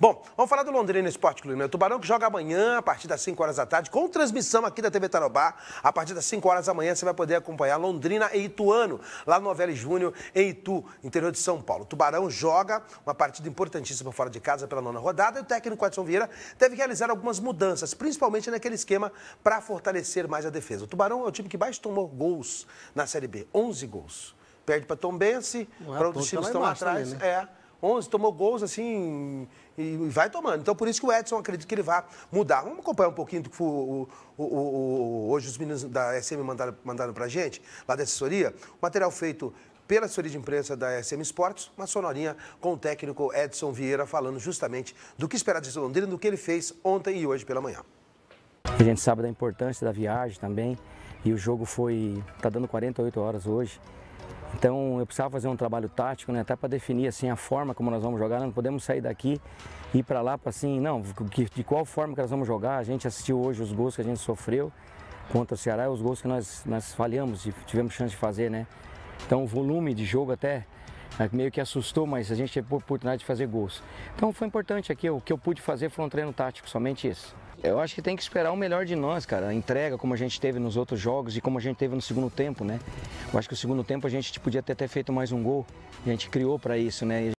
Bom, vamos falar do Londrina Esporte Clube. Né? O Tubarão que joga amanhã, a partir das 5 horas da tarde, com transmissão aqui da TV Tarobá. A partir das 5 horas da manhã, você vai poder acompanhar Londrina e Ituano, lá no Novelli Júnior, em Itu, interior de São Paulo. O Tubarão joga uma partida importantíssima fora de casa pela nona rodada. E o técnico Edson Vieira deve realizar algumas mudanças, principalmente naquele esquema para fortalecer mais a defesa. O Tubarão é o time que mais tomou gols na Série B, 11 gols. Perde para Tom Bense é para outros tá times estão atrás. Também, né? É 11, tomou gols assim e vai tomando. Então, por isso que o Edson acredita que ele vai mudar. Vamos acompanhar um pouquinho do que o, o, o, hoje os meninos da SM mandaram, mandaram para gente, lá da assessoria. O material feito pela assessoria de imprensa da SM Esportes, uma sonorinha com o técnico Edson Vieira falando justamente do que esperar de Londrina, do que ele fez ontem e hoje pela manhã. A gente sabe da importância da viagem também e o jogo foi, está dando 48 horas hoje. Então eu precisava fazer um trabalho tático, né, até para definir assim a forma como nós vamos jogar. Nós né, não podemos sair daqui e ir para lá para assim, não, de qual forma que nós vamos jogar. A gente assistiu hoje os gols que a gente sofreu contra o Ceará, os gols que nós nós falhamos e tivemos chance de fazer, né? Então o volume de jogo até é meio que assustou, mas a gente teve a oportunidade de fazer gols. Então foi importante aqui, o que eu pude fazer foi um treino tático, somente isso. Eu acho que tem que esperar o melhor de nós, cara. A entrega, como a gente teve nos outros jogos e como a gente teve no segundo tempo, né? Eu acho que o segundo tempo a gente podia até ter feito mais um gol. A gente criou para isso, né?